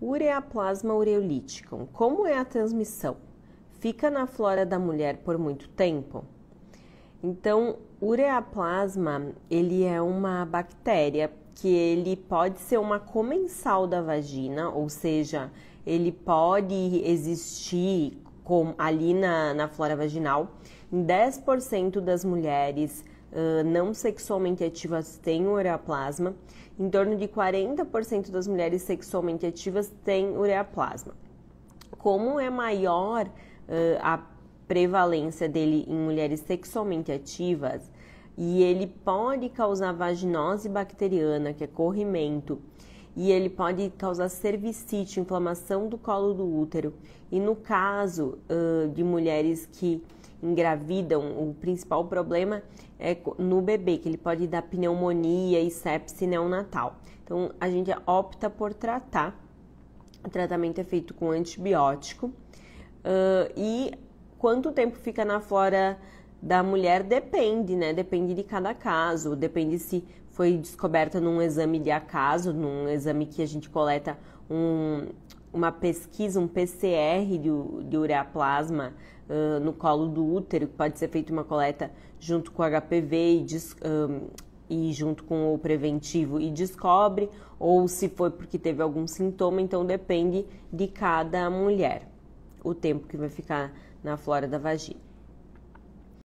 Ureaplasma ureoliticum. Como é a transmissão? Fica na flora da mulher por muito tempo? Então, ureaplasma, ele é uma bactéria que ele pode ser uma comensal da vagina, ou seja, ele pode existir com, ali na, na flora vaginal. Em 10% das mulheres não sexualmente ativas têm ureaplasma. Em torno de 40% das mulheres sexualmente ativas têm ureaplasma. Como é maior uh, a prevalência dele em mulheres sexualmente ativas e ele pode causar vaginose bacteriana, que é corrimento, e ele pode causar cervicite, inflamação do colo do útero. E no caso uh, de mulheres que engravidam, o principal problema é no bebê, que ele pode dar pneumonia e sepse neonatal. Então, a gente opta por tratar. O tratamento é feito com antibiótico. Uh, e quanto tempo fica na flora da mulher depende, né? Depende de cada caso, depende se foi descoberta num exame de acaso, num exame que a gente coleta um, uma pesquisa, um PCR de, de ureaplasma uh, no colo do útero, que pode ser feita uma coleta junto com o HPV e, des, um, e junto com o preventivo e descobre, ou se foi porque teve algum sintoma, então depende de cada mulher o tempo que vai ficar na flora da vagina.